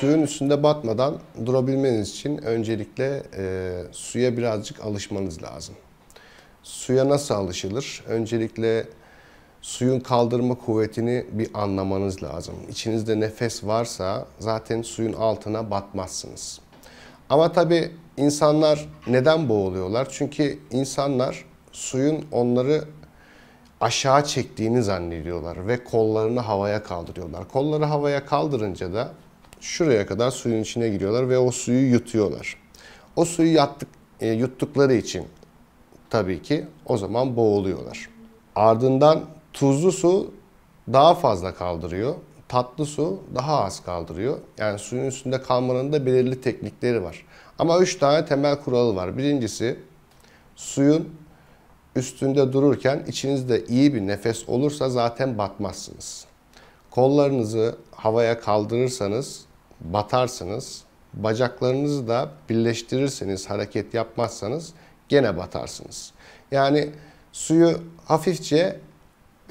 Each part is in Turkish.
suyun üstünde batmadan durabilmeniz için öncelikle e, suya birazcık alışmanız lazım. Suya nasıl alışılır? Öncelikle suyun kaldırma kuvvetini bir anlamanız lazım. İçinizde nefes varsa zaten suyun altına batmazsınız. Ama tabii insanlar neden boğuluyorlar? Çünkü insanlar suyun onları aşağı çektiğini zannediyorlar ve kollarını havaya kaldırıyorlar. Kolları havaya kaldırınca da şuraya kadar suyun içine giriyorlar ve o suyu yutuyorlar. O suyu yattık, e, yuttukları için tabii ki o zaman boğuluyorlar. Ardından tuzlu su daha fazla kaldırıyor. Tatlı su daha az kaldırıyor. Yani suyun üstünde kalmanın da belirli teknikleri var. Ama üç tane temel kuralı var. Birincisi suyun üstünde dururken içinizde iyi bir nefes olursa zaten batmazsınız. Kollarınızı havaya kaldırırsanız batarsınız. Bacaklarınızı da birleştirirseniz, hareket yapmazsanız gene batarsınız. Yani suyu hafifçe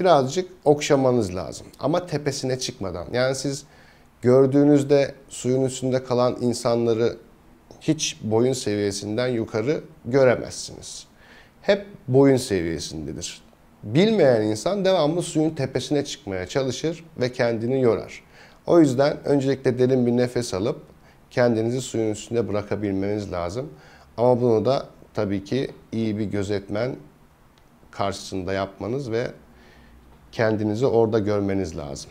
birazcık okşamanız lazım. Ama tepesine çıkmadan. Yani siz gördüğünüzde suyun üstünde kalan insanları hiç boyun seviyesinden yukarı göremezsiniz. Hep boyun seviyesindedir. Bilmeyen insan devamlı suyun tepesine çıkmaya çalışır ve kendini yorar. O yüzden öncelikle derin bir nefes alıp kendinizi suyun üstünde bırakabilmeniz lazım. Ama bunu da tabii ki iyi bir gözetmen karşısında yapmanız ve kendinizi orada görmeniz lazım.